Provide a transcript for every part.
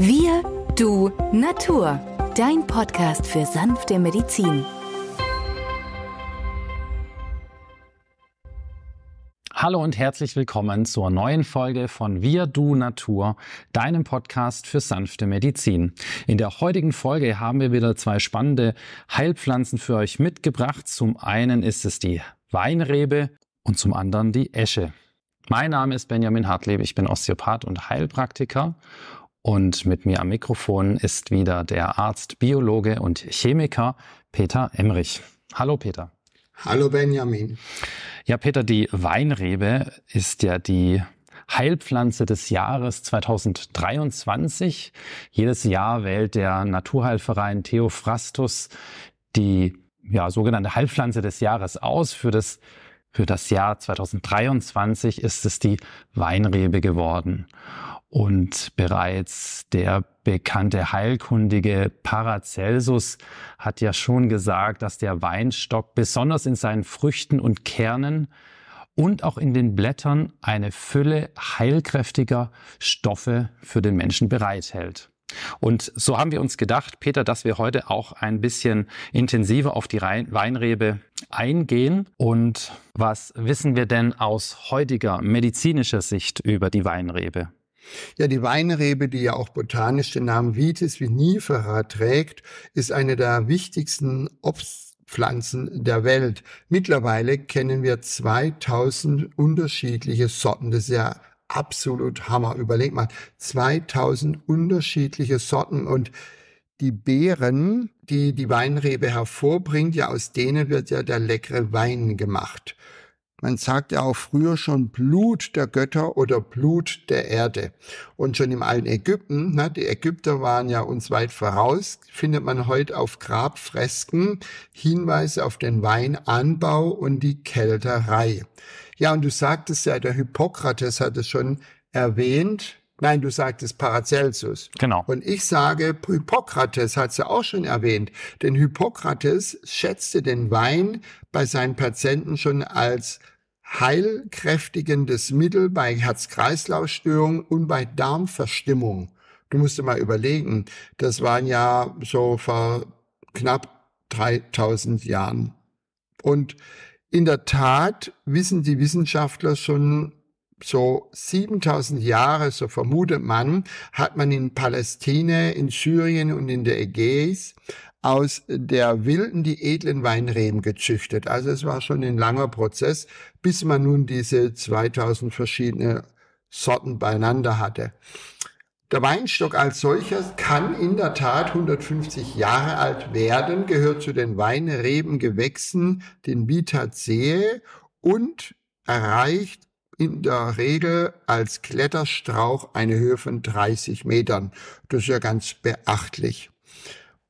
Wir, du, Natur. Dein Podcast für sanfte Medizin. Hallo und herzlich willkommen zur neuen Folge von Wir Du Natur, deinem Podcast für sanfte Medizin. In der heutigen Folge haben wir wieder zwei spannende Heilpflanzen für euch mitgebracht. Zum einen ist es die Weinrebe und zum anderen die Esche. Mein Name ist Benjamin Hartleb, ich bin Osteopath und Heilpraktiker und mit mir am Mikrofon ist wieder der Arzt, Biologe und Chemiker Peter Emrich. Hallo Peter. Hallo Benjamin. Ja, Peter, die Weinrebe ist ja die Heilpflanze des Jahres 2023. Jedes Jahr wählt der Naturheilverein Theophrastus die ja, sogenannte Heilpflanze des Jahres aus. Für das, für das Jahr 2023 ist es die Weinrebe geworden. Und bereits der bekannte Heilkundige Paracelsus hat ja schon gesagt, dass der Weinstock besonders in seinen Früchten und Kernen und auch in den Blättern eine Fülle heilkräftiger Stoffe für den Menschen bereithält. Und so haben wir uns gedacht, Peter, dass wir heute auch ein bisschen intensiver auf die Weinrebe eingehen. Und was wissen wir denn aus heutiger medizinischer Sicht über die Weinrebe? Ja, die Weinrebe, die ja auch botanisch den Namen Vitis vinifera trägt, ist eine der wichtigsten Obstpflanzen der Welt. Mittlerweile kennen wir 2000 unterschiedliche Sorten. Das ist ja absolut Hammer. Überleg mal, 2000 unterschiedliche Sorten und die Beeren, die die Weinrebe hervorbringt, ja aus denen wird ja der leckere Wein gemacht. Man sagt ja auch früher schon Blut der Götter oder Blut der Erde. Und schon im alten Ägypten, ne, die Ägypter waren ja uns weit voraus, findet man heute auf Grabfresken Hinweise auf den Weinanbau und die Kälterei. Ja, und du sagtest ja, der Hippokrates hat es schon erwähnt, Nein, du sagtest Paracelsus. Genau. Und ich sage, Hippokrates hat es ja auch schon erwähnt. Denn Hippokrates schätzte den Wein bei seinen Patienten schon als heilkräftigendes Mittel bei Herz-Kreislauf-Störungen und bei Darmverstimmung. Du musst dir mal überlegen, das waren ja so vor knapp 3000 Jahren. Und in der Tat wissen die Wissenschaftler schon so 7000 Jahre, so vermutet man, hat man in Palästina, in Syrien und in der Ägäis aus der wilden die edlen Weinreben gezüchtet. Also es war schon ein langer Prozess, bis man nun diese 2000 verschiedene Sorten beieinander hatte. Der Weinstock als solcher kann in der Tat 150 Jahre alt werden, gehört zu den Weinrebengewächsen, den Vitaceae und erreicht in der Regel als Kletterstrauch eine Höhe von 30 Metern. Das ist ja ganz beachtlich.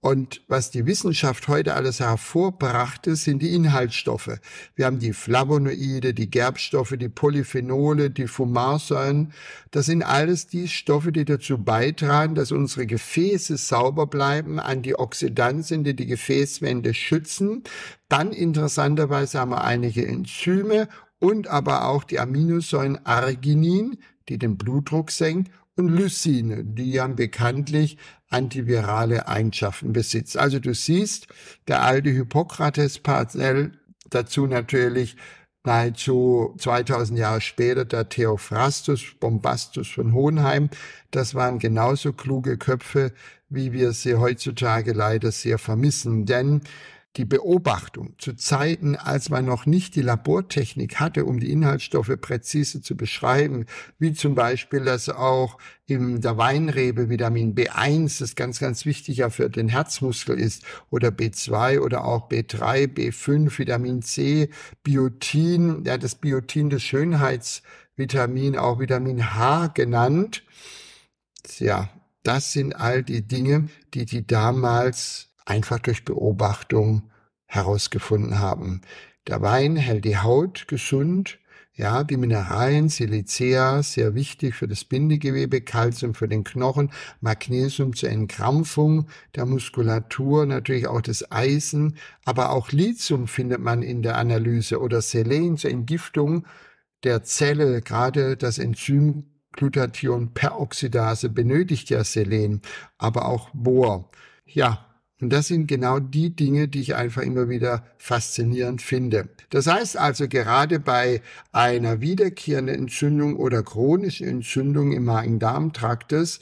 Und was die Wissenschaft heute alles hervorbrachte, sind die Inhaltsstoffe. Wir haben die Flavonoide, die Gerbstoffe, die Polyphenole, die Fumarsäuren. Das sind alles die Stoffe, die dazu beitragen, dass unsere Gefäße sauber bleiben, Antioxidantien, die die Gefäßwände schützen. Dann interessanterweise haben wir einige Enzyme und aber auch die Aminosäuren Arginin, die den Blutdruck senkt, und Lysine, die ja bekanntlich antivirale Eigenschaften besitzt. Also du siehst, der alte Hippokrates parallel dazu natürlich nahezu 2000 Jahre später der Theophrastus Bombastus von Hohenheim. Das waren genauso kluge Köpfe, wie wir sie heutzutage leider sehr vermissen. Denn die Beobachtung zu Zeiten, als man noch nicht die Labortechnik hatte, um die Inhaltsstoffe präzise zu beschreiben, wie zum Beispiel, dass auch in der Weinrebe Vitamin B1, das ganz, ganz wichtig ja für den Herzmuskel ist, oder B2 oder auch B3, B5, Vitamin C, Biotin, ja, das Biotin des Schönheitsvitamin, auch Vitamin H genannt. Ja, das sind all die Dinge, die die damals einfach durch Beobachtung herausgefunden haben. Der Wein hält die Haut gesund, ja, die Mineralien Silicea, sehr wichtig für das Bindegewebe, Kalzium für den Knochen, Magnesium zur Entkrampfung der Muskulatur, natürlich auch das Eisen, aber auch Lithium findet man in der Analyse oder Selen zur Entgiftung der Zelle, gerade das Enzym Glutathionperoxidase benötigt ja Selen, aber auch Bohr. Ja, und das sind genau die Dinge, die ich einfach immer wieder faszinierend finde. Das heißt also, gerade bei einer wiederkehrenden Entzündung oder chronischen Entzündung im Magen-Darm-Traktes,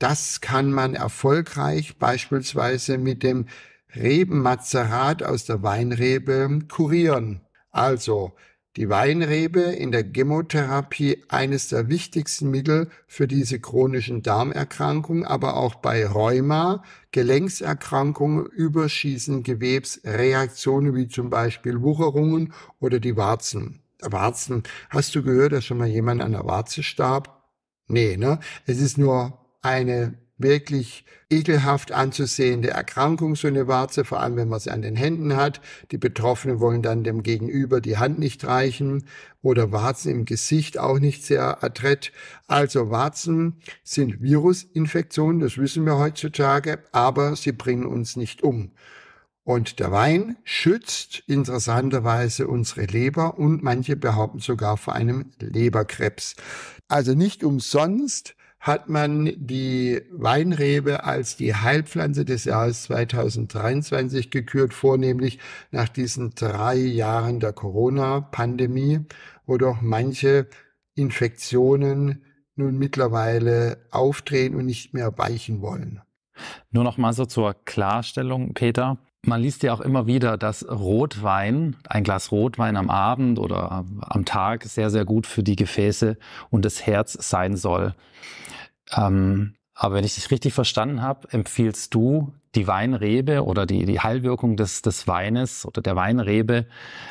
das kann man erfolgreich beispielsweise mit dem Rebenmazerat aus der Weinrebe kurieren. Also die Weinrebe in der Chemotherapie eines der wichtigsten Mittel für diese chronischen Darmerkrankungen, aber auch bei Rheuma, Gelenkserkrankungen, Überschießen, Gewebsreaktionen wie zum Beispiel Wucherungen oder die Warzen. Warzen, hast du gehört, dass schon mal jemand an der Warze starb? Nee, ne? Es ist nur eine wirklich ekelhaft anzusehende Erkrankung, so eine Warze, vor allem wenn man sie an den Händen hat. Die Betroffenen wollen dann dem Gegenüber die Hand nicht reichen oder Warzen im Gesicht auch nicht sehr adrett. Also Warzen sind Virusinfektionen, das wissen wir heutzutage, aber sie bringen uns nicht um. Und der Wein schützt interessanterweise unsere Leber und manche behaupten sogar vor einem Leberkrebs. Also nicht umsonst hat man die Weinrebe als die Heilpflanze des Jahres 2023 gekürt, vornehmlich nach diesen drei Jahren der Corona-Pandemie, wo doch manche Infektionen nun mittlerweile aufdrehen und nicht mehr weichen wollen. Nur noch mal so zur Klarstellung, Peter. Man liest ja auch immer wieder, dass Rotwein, ein Glas Rotwein am Abend oder am Tag sehr, sehr gut für die Gefäße und das Herz sein soll. Ähm, aber wenn ich dich richtig verstanden habe, empfiehlst du die Weinrebe oder die, die Heilwirkung des, des Weines oder der Weinrebe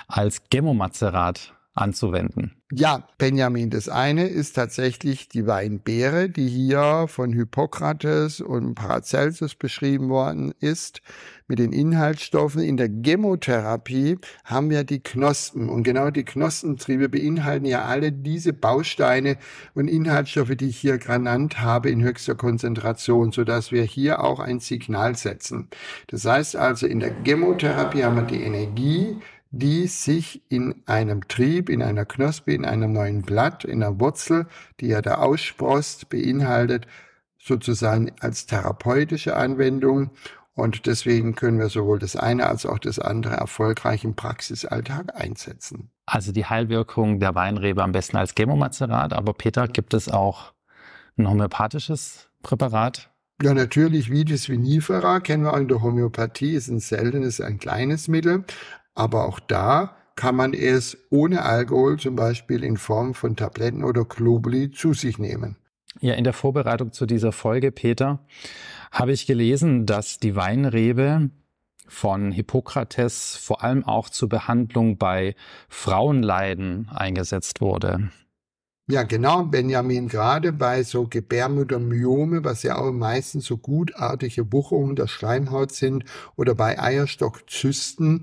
als Gemomazerat anzuwenden? Ja, Benjamin, das eine ist tatsächlich die Weinbeere, die hier von Hippokrates und Paracelsus beschrieben worden ist. Mit den Inhaltsstoffen in der Gemotherapie haben wir die Knospen und genau die Knospentriebe beinhalten ja alle diese Bausteine und Inhaltsstoffe, die ich hier genannt habe, in höchster Konzentration, sodass wir hier auch ein Signal setzen. Das heißt also, in der Gemotherapie haben wir die Energie, die sich in einem Trieb, in einer Knospe, in einem neuen Blatt, in einer Wurzel, die ja der Aussprost beinhaltet, sozusagen als therapeutische Anwendung. Und deswegen können wir sowohl das eine als auch das andere erfolgreich im Praxisalltag einsetzen. Also die Heilwirkung der Weinrebe am besten als Chemomazerat. Aber Peter, gibt es auch ein homöopathisches Präparat? Ja, natürlich, wie das vinifera kennen wir auch in der Homöopathie, ist ein seltenes, ein kleines Mittel, aber auch da kann man es ohne Alkohol zum Beispiel in Form von Tabletten oder Globuli zu sich nehmen. Ja, in der Vorbereitung zu dieser Folge, Peter, habe ich gelesen, dass die Weinrebe von Hippokrates vor allem auch zur Behandlung bei Frauenleiden eingesetzt wurde. Ja, genau, Benjamin, gerade bei so Gebärmuttermyome, was ja auch meistens so gutartige Wucherungen der Schleimhaut sind, oder bei Eierstockzysten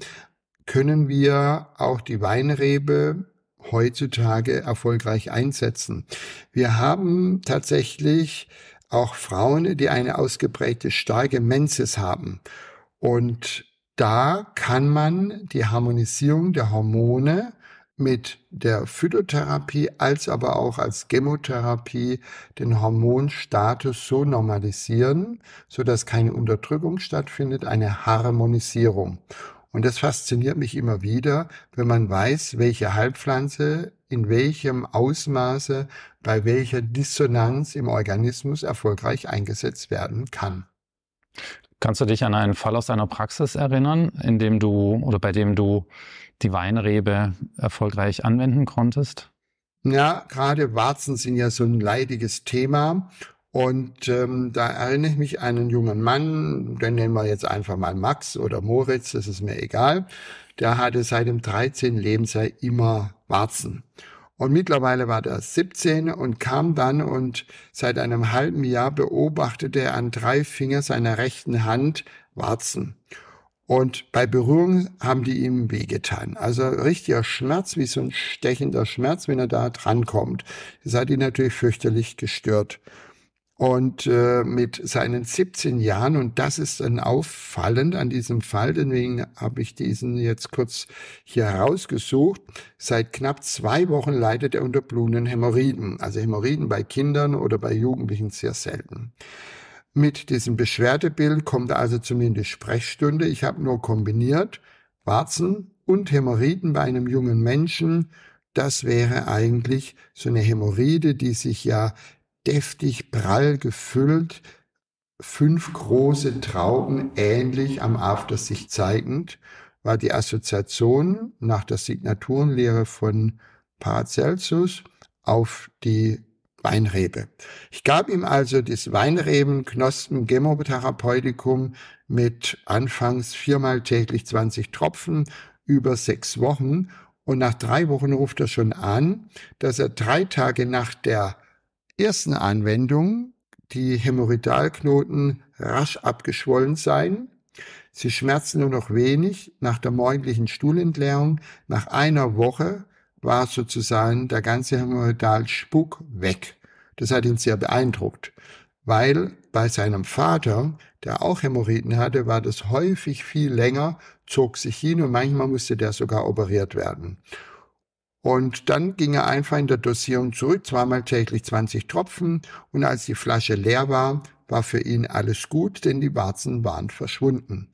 können wir auch die Weinrebe heutzutage erfolgreich einsetzen. Wir haben tatsächlich auch Frauen, die eine ausgeprägte starke Menses haben. Und da kann man die Harmonisierung der Hormone mit der Phytotherapie als aber auch als Chemotherapie den Hormonstatus so normalisieren, so dass keine Unterdrückung stattfindet, eine Harmonisierung. Und das fasziniert mich immer wieder, wenn man weiß, welche Heilpflanze in welchem Ausmaße, bei welcher Dissonanz im Organismus erfolgreich eingesetzt werden kann. Kannst du dich an einen Fall aus deiner Praxis erinnern, in dem du oder bei dem du die Weinrebe erfolgreich anwenden konntest? Ja, gerade Warzen sind ja so ein leidiges Thema. Und ähm, da erinnere ich mich an einen jungen Mann, den nennen wir jetzt einfach mal Max oder Moritz, das ist mir egal. Der hatte seit dem 13. Lebensjahr immer Warzen. Und mittlerweile war der 17 und kam dann und seit einem halben Jahr beobachtete er an drei Fingern seiner rechten Hand Warzen. Und bei Berührung haben die ihm wehgetan. Also richtiger Schmerz, wie so ein stechender Schmerz, wenn er da drankommt. Das hat ihn natürlich fürchterlich gestört und äh, mit seinen 17 Jahren, und das ist dann auffallend an diesem Fall, deswegen habe ich diesen jetzt kurz hier herausgesucht, seit knapp zwei Wochen leidet er unter blutenden Hämorrhoiden. Also Hämorrhoiden bei Kindern oder bei Jugendlichen sehr selten. Mit diesem Beschwerdebild kommt also zumindest Sprechstunde. Ich habe nur kombiniert Warzen und Hämorrhoiden bei einem jungen Menschen. Das wäre eigentlich so eine Hämorrhoide, die sich ja deftig prall gefüllt, fünf große Trauben ähnlich am After sich zeigend, war die Assoziation nach der Signaturenlehre von Paracelsus auf die Weinrebe. Ich gab ihm also das Weinrebenknospen gemotherapeutikum mit anfangs viermal täglich 20 Tropfen über sechs Wochen und nach drei Wochen ruft er schon an, dass er drei Tage nach der ersten Anwendung die Hämorrhoidalknoten rasch abgeschwollen sein. Sie schmerzen nur noch wenig. Nach der morgendlichen Stuhlentleerung, nach einer Woche, war sozusagen der ganze Hämorrhoidalspuck weg. Das hat ihn sehr beeindruckt, weil bei seinem Vater, der auch Hämorrhoiden hatte, war das häufig viel länger, zog sich hin und manchmal musste der sogar operiert werden. Und dann ging er einfach in der Dosierung zurück, zweimal täglich 20 Tropfen. Und als die Flasche leer war, war für ihn alles gut, denn die Warzen waren verschwunden.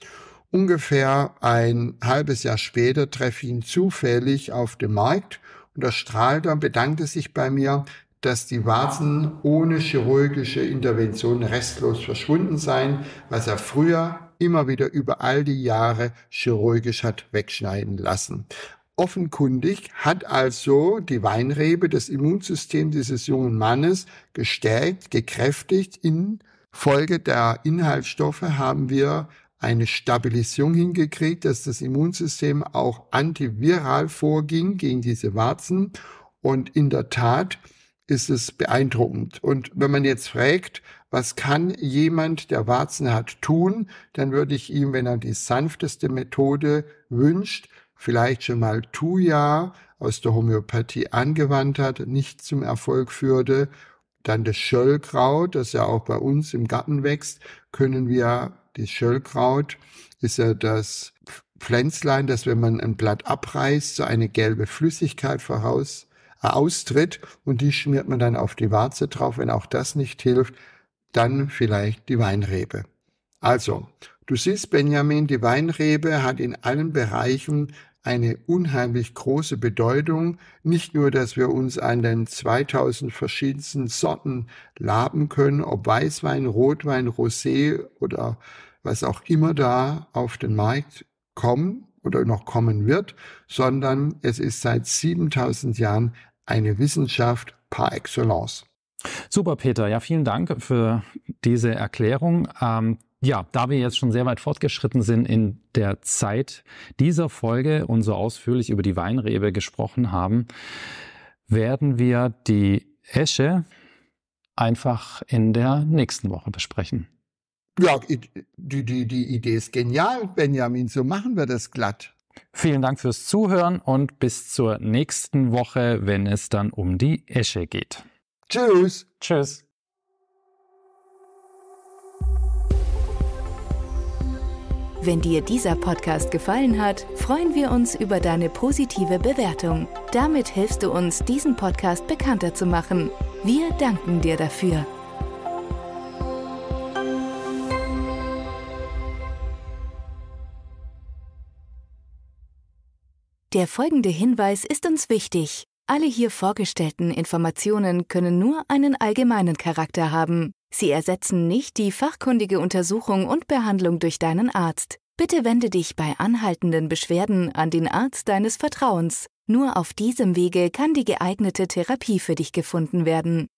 Ungefähr ein halbes Jahr später treffe ich ihn zufällig auf dem Markt und er strahlte und bedankte sich bei mir, dass die Warzen ohne chirurgische Intervention restlos verschwunden seien, was er früher immer wieder über all die Jahre chirurgisch hat wegschneiden lassen. Offenkundig hat also die Weinrebe das Immunsystem dieses jungen Mannes gestärkt, gekräftigt. In Folge der Inhaltsstoffe haben wir eine Stabilisierung hingekriegt, dass das Immunsystem auch antiviral vorging gegen diese Warzen. Und in der Tat ist es beeindruckend. Und wenn man jetzt fragt, was kann jemand, der Warzen hat, tun, dann würde ich ihm, wenn er die sanfteste Methode wünscht, vielleicht schon mal Tuja aus der Homöopathie angewandt hat, nicht zum Erfolg führte. Dann das Schöllkraut, das ja auch bei uns im Garten wächst, können wir, das Schöllkraut ist ja das Pflänzlein, das, wenn man ein Blatt abreißt, so eine gelbe Flüssigkeit voraus äh, austritt und die schmiert man dann auf die Warze drauf. Wenn auch das nicht hilft, dann vielleicht die Weinrebe. Also, du siehst, Benjamin, die Weinrebe hat in allen Bereichen eine unheimlich große Bedeutung. Nicht nur, dass wir uns an den 2000 verschiedensten Sorten laben können, ob Weißwein, Rotwein, Rosé oder was auch immer da auf den Markt kommen oder noch kommen wird, sondern es ist seit 7000 Jahren eine Wissenschaft par excellence. Super, Peter. Ja, vielen Dank für diese Erklärung. Ähm, ja, da wir jetzt schon sehr weit fortgeschritten sind in der Zeit dieser Folge und so ausführlich über die Weinrebe gesprochen haben, werden wir die Esche einfach in der nächsten Woche besprechen. Ja, die, die, die Idee ist genial, Benjamin. So machen wir das glatt. Vielen Dank fürs Zuhören und bis zur nächsten Woche, wenn es dann um die Esche geht. Tschüss. Tschüss. Wenn dir dieser Podcast gefallen hat, freuen wir uns über deine positive Bewertung. Damit hilfst du uns, diesen Podcast bekannter zu machen. Wir danken dir dafür. Der folgende Hinweis ist uns wichtig. Alle hier vorgestellten Informationen können nur einen allgemeinen Charakter haben. Sie ersetzen nicht die fachkundige Untersuchung und Behandlung durch deinen Arzt. Bitte wende dich bei anhaltenden Beschwerden an den Arzt deines Vertrauens. Nur auf diesem Wege kann die geeignete Therapie für dich gefunden werden.